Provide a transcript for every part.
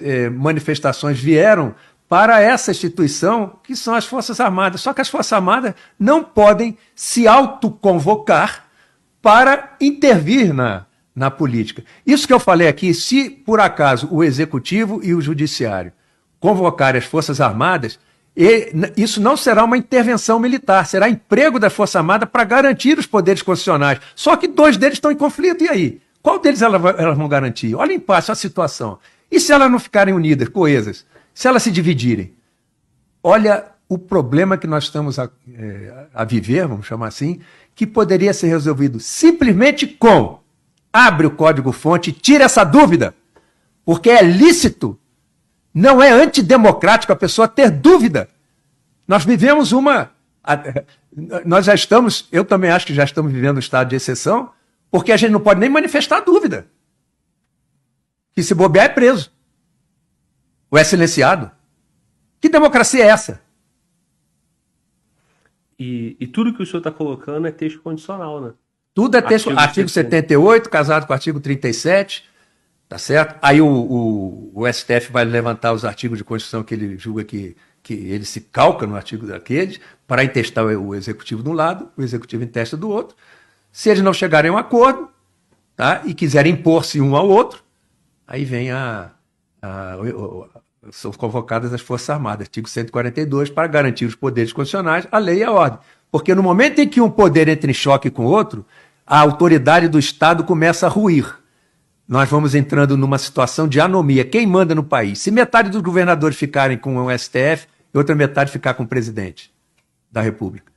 eh, manifestações vieram para essa instituição, que são as Forças Armadas. Só que as Forças Armadas não podem se autoconvocar para intervir na, na política. Isso que eu falei aqui, se por acaso o Executivo e o Judiciário convocarem as Forças Armadas, isso não será uma intervenção militar, será emprego da Força Armada para garantir os poderes constitucionais. Só que dois deles estão em conflito, e aí? Qual deles elas, vão garantir? Olha o impasse, a situação. E se elas não ficarem unidas, coesas? Se elas se dividirem? Olha o problema que nós estamos a, é, a viver, vamos chamar assim, que poderia ser resolvido simplesmente com abre o código-fonte, tira essa dúvida, porque é lícito, não é antidemocrático a pessoa ter dúvida. Nós vivemos uma. Nós já estamos, eu também acho que já estamos vivendo um estado de exceção, porque a gente não pode nem manifestar dúvida. Que se bobear é preso. Ou é silenciado. Que democracia é essa? E, e tudo que o senhor está colocando é texto condicional, né? Tudo é texto. Artigo, artigo 78, casado com o artigo 37, tá certo? Aí o, o, o, STF vai levantar os artigos de Constituição que ele julga que, que ele se calca no artigo daqueles, para intestar o executivo de um lado, o executivo intesta do outro. Se eles não chegarem a um acordo tá, e quiserem impor-se um ao outro, aí vem a, a, a, a, são convocadas as Forças Armadas, artigo 142, para garantir os poderes constitucionais, a lei e a ordem. Porque no momento em que um poder entra em choque com o outro, a autoridade do Estado começa a ruir. Nós vamos entrando numa situação de anomia. Quem manda no país? Se metade dos governadores ficarem com o STF e outra metade ficar com o presidente da República.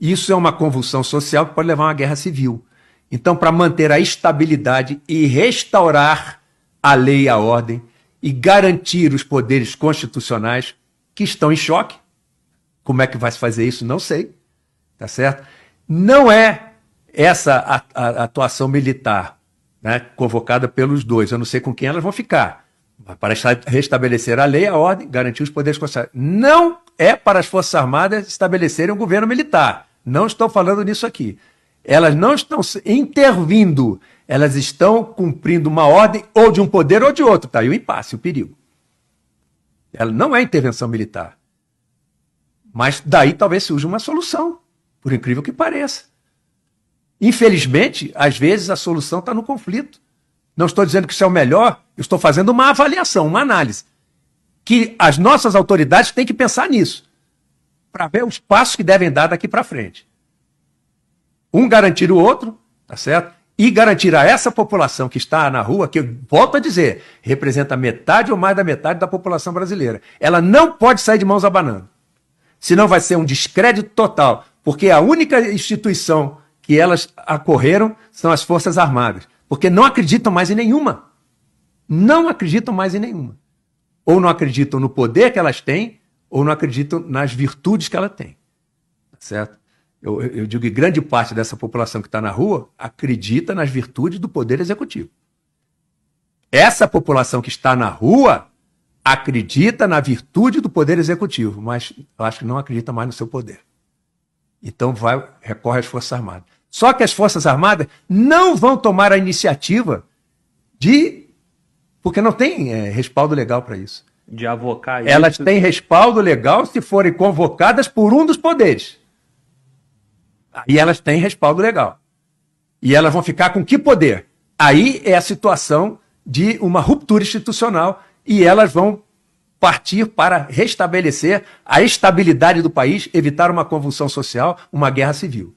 Isso é uma convulsão social que pode levar a uma guerra civil. Então, para manter a estabilidade e restaurar a lei e a ordem e garantir os poderes constitucionais que estão em choque, como é que vai se fazer isso? Não sei. Tá certo? Não é essa a, a, a atuação militar né, convocada pelos dois. Eu não sei com quem elas vão ficar. Para restabelecer a lei, e a ordem, garantir os poderes constitucionais. Não é para as Forças Armadas estabelecerem um governo militar. Não estão falando nisso aqui. Elas não estão intervindo, elas estão cumprindo uma ordem ou de um poder ou de outro. Está aí o impasse, o perigo. Ela não é intervenção militar. Mas daí talvez surja uma solução, por incrível que pareça. Infelizmente, às vezes a solução está no conflito. Não estou dizendo que isso é o melhor, eu estou fazendo uma avaliação, uma análise. Que as nossas autoridades têm que pensar nisso para ver os passos que devem dar daqui para frente. Um garantir o outro, tá certo? E garantir a essa população que está na rua, que eu volto a dizer, representa metade ou mais da metade da população brasileira. Ela não pode sair de mãos abanando. Senão vai ser um descrédito total, porque a única instituição que elas acorreram são as Forças Armadas, porque não acreditam mais em nenhuma. Não acreditam mais em nenhuma. Ou não acreditam no poder que elas têm, ou não acreditam nas virtudes que ela tem. Tá certo? Eu, eu digo que grande parte dessa população que está na rua acredita nas virtudes do poder executivo. Essa população que está na rua acredita na virtude do poder executivo, mas acho que não acredita mais no seu poder. Então vai, recorre às Forças Armadas. Só que as Forças Armadas não vão tomar a iniciativa de. porque não tem é, respaldo legal para isso de avocar isso. Elas têm respaldo legal se forem convocadas por um dos poderes. E elas têm respaldo legal. E elas vão ficar com que poder? Aí é a situação de uma ruptura institucional e elas vão partir para restabelecer a estabilidade do país, evitar uma convulsão social, uma guerra civil.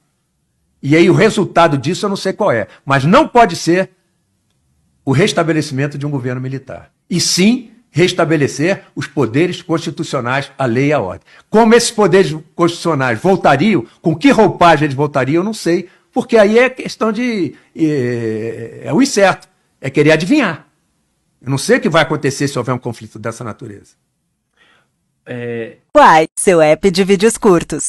E aí o resultado disso eu não sei qual é, mas não pode ser o restabelecimento de um governo militar. E sim restabelecer os poderes constitucionais, a lei e a ordem. Como esses poderes constitucionais voltariam, com que roupagem eles voltariam, eu não sei, porque aí é questão de. É, é o incerto, é querer adivinhar. Eu não sei o que vai acontecer se houver um conflito dessa natureza. É... seu app de vídeos curtos.